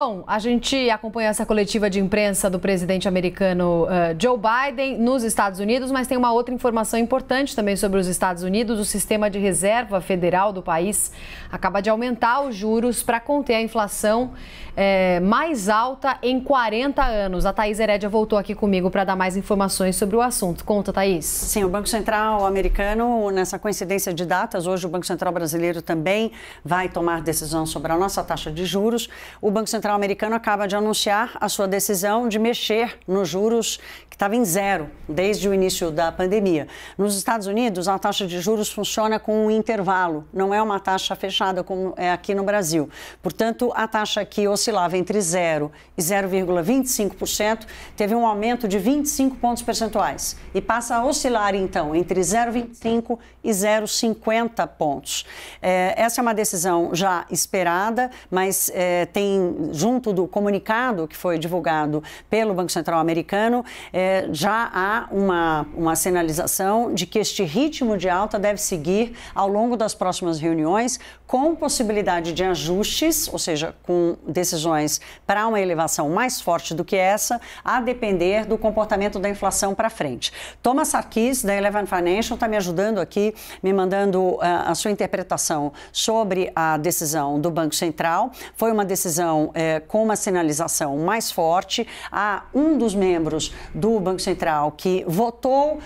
Bom, a gente acompanha essa coletiva de imprensa do presidente americano uh, Joe Biden nos Estados Unidos, mas tem uma outra informação importante também sobre os Estados Unidos. O sistema de reserva federal do país acaba de aumentar os juros para conter a inflação eh, mais alta em 40 anos. A Thaís Herédia voltou aqui comigo para dar mais informações sobre o assunto. Conta, Thaís. Sim, o Banco Central americano, nessa coincidência de datas, hoje o Banco Central brasileiro também vai tomar decisão sobre a nossa taxa de juros. O Banco Central Central americano acaba de anunciar a sua decisão de mexer nos juros, que estava em zero desde o início da pandemia. Nos Estados Unidos, a taxa de juros funciona com um intervalo, não é uma taxa fechada como é aqui no Brasil. Portanto, a taxa que oscilava entre 0 e 0,25% teve um aumento de 25 pontos percentuais e passa a oscilar, então, entre 0,25 e 0,50 pontos. É, essa é uma decisão já esperada, mas é, tem junto do comunicado que foi divulgado pelo Banco Central americano, é, já há uma, uma sinalização de que este ritmo de alta deve seguir ao longo das próximas reuniões, com possibilidade de ajustes, ou seja, com decisões para uma elevação mais forte do que essa, a depender do comportamento da inflação para frente. Thomas Sarkis, da Eleven Financial, está me ajudando aqui, me mandando uh, a sua interpretação sobre a decisão do Banco Central. Foi uma decisão. Eh, é, com uma sinalização mais forte a um dos membros do Banco Central que votou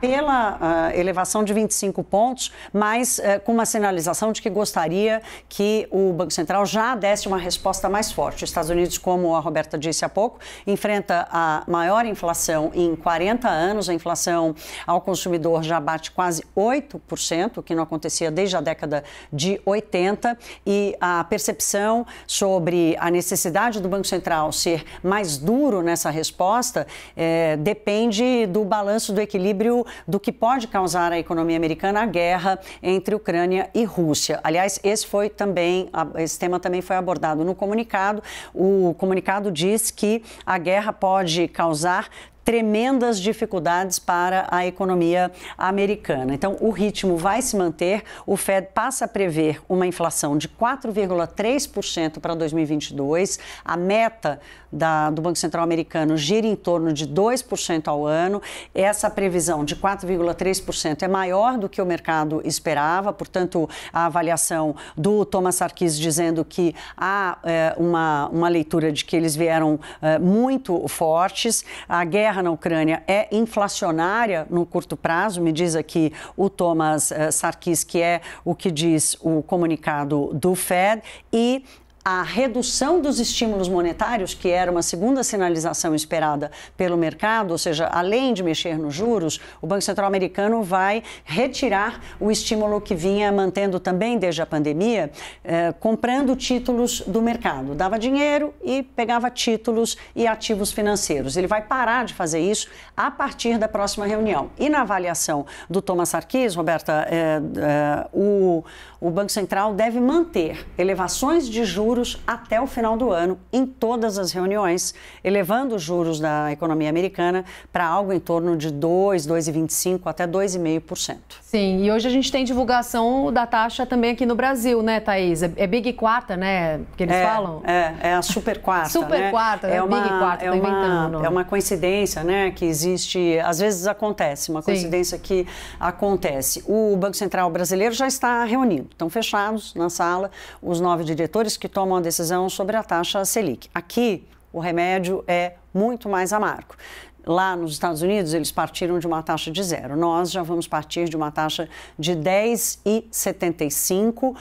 pela uh, elevação de 25 pontos, mas uh, com uma sinalização de que gostaria que o Banco Central já desse uma resposta mais forte. Os Estados Unidos, como a Roberta disse há pouco, enfrenta a maior inflação em 40 anos, a inflação ao consumidor já bate quase 8%, o que não acontecia desde a década de 80, e a percepção sobre a necessidade do Banco Central ser mais duro nessa resposta eh, depende do balanço do equilíbrio equilíbrio do que pode causar à economia americana a guerra entre Ucrânia e Rússia. Aliás, esse foi também, esse tema também foi abordado no comunicado. O comunicado diz que a guerra pode causar tremendas dificuldades para a economia americana. Então, o ritmo vai se manter, o Fed passa a prever uma inflação de 4,3% para 2022, a meta da, do Banco Central americano gira em torno de 2% ao ano, essa previsão de 4,3% é maior do que o mercado esperava, portanto, a avaliação do Thomas Sarkis dizendo que há é, uma, uma leitura de que eles vieram é, muito fortes, a guerra guerra na Ucrânia é inflacionária no curto prazo, me diz aqui o Thomas eh, Sarkis, que é o que diz o comunicado do Fed, e a redução dos estímulos monetários, que era uma segunda sinalização esperada pelo mercado, ou seja, além de mexer nos juros, o Banco Central americano vai retirar o estímulo que vinha mantendo também desde a pandemia, eh, comprando títulos do mercado. Dava dinheiro e pegava títulos e ativos financeiros. Ele vai parar de fazer isso a partir da próxima reunião. E na avaliação do Thomas Sarkis, Roberta, eh, eh, o, o Banco Central deve manter elevações de juros juros até o final do ano em todas as reuniões, elevando os juros da economia americana para algo em torno de 2, 2,25 até 2,5%. Sim, e hoje a gente tem divulgação da taxa também aqui no Brasil, né, Thaís? É, é Big Quarta, né, que eles é, falam? É, é a Super Quarta. super né? Quarta, é, é uma, Big Quarta, é tô inventando. é uma coincidência, né, que existe, às vezes acontece, uma coincidência Sim. que acontece. O Banco Central brasileiro já está reunido, estão fechados na sala os nove diretores que tomam toma uma decisão sobre a taxa Selic. Aqui, o remédio é muito mais amargo. Lá nos Estados Unidos, eles partiram de uma taxa de zero. Nós já vamos partir de uma taxa de 10,75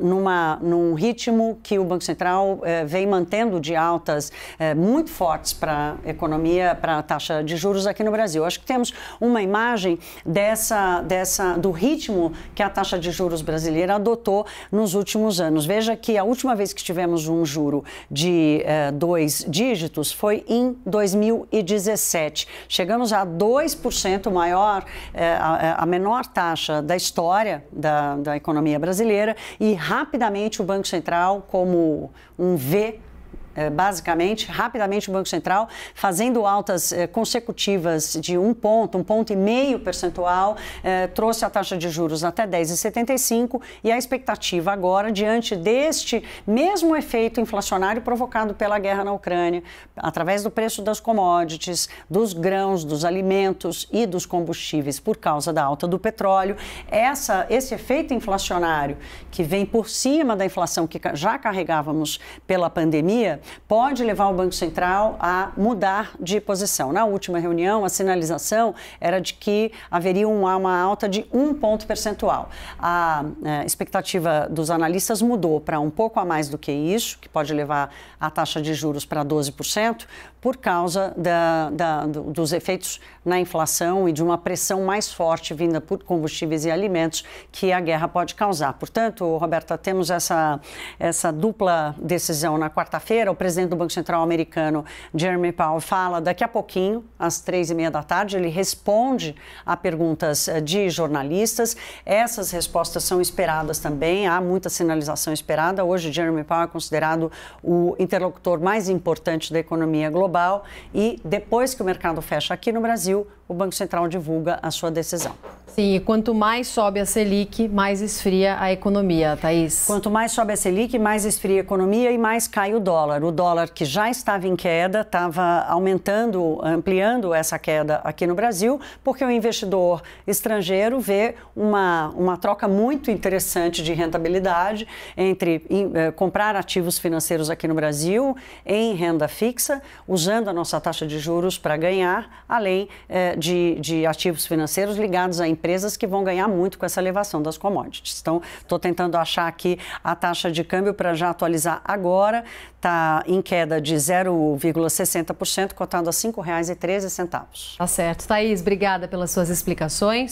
numa, num ritmo que o Banco Central eh, vem mantendo de altas eh, muito fortes para a economia, para a taxa de juros aqui no Brasil. Acho que temos uma imagem dessa, dessa, do ritmo que a taxa de juros brasileira adotou nos últimos anos. Veja que a última vez que tivemos um juro de eh, dois dígitos foi em 2017. Chegamos a 2% maior, a, a menor taxa da história da, da economia brasileira e rapidamente o Banco Central, como um V é, basicamente, rapidamente o Banco Central, fazendo altas é, consecutivas de um ponto, um ponto e meio percentual, é, trouxe a taxa de juros até 10,75 e a expectativa agora, diante deste mesmo efeito inflacionário provocado pela guerra na Ucrânia, através do preço das commodities, dos grãos, dos alimentos e dos combustíveis por causa da alta do petróleo, essa, esse efeito inflacionário que vem por cima da inflação que já carregávamos pela pandemia, pode levar o Banco Central a mudar de posição. Na última reunião, a sinalização era de que haveria uma, alta de um ponto percentual. A é, expectativa dos analistas mudou para um pouco a mais do que isso, que pode levar a taxa de juros para 12%, por causa da, da, dos efeitos na inflação e de uma pressão mais forte vinda por combustíveis e alimentos que a guerra pode causar. Portanto, Roberta, temos essa, essa dupla decisão na quarta-feira. O presidente do Banco Central americano, Jeremy Powell, fala daqui a pouquinho, às três e meia da tarde. Ele responde a perguntas eh, de jornalistas. Essas respostas são esperadas também. Há muita sinalização esperada. Hoje, Jeremy Powell é considerado o interlocutor mais importante da economia global global e depois que o mercado fecha aqui no Brasil, o Banco Central divulga a sua decisão. Sim, e quanto mais sobe a Selic, mais esfria a economia, Thaís. Quanto mais sobe a Selic, mais esfria a economia e mais cai o dólar. O dólar que já estava em queda, estava aumentando, ampliando essa queda aqui no Brasil, porque o investidor estrangeiro vê uma, uma troca muito interessante de rentabilidade entre em, eh, comprar ativos financeiros aqui no Brasil em renda fixa, usando a nossa taxa de juros para ganhar, além eh, de, de ativos financeiros ligados a empresas que vão ganhar muito com essa elevação das commodities. Então, estou tentando achar aqui a taxa de câmbio para já atualizar agora. Está em queda de 0,60%, cotado a R$ 5,13. Tá certo. Thaís, obrigada pelas suas explicações.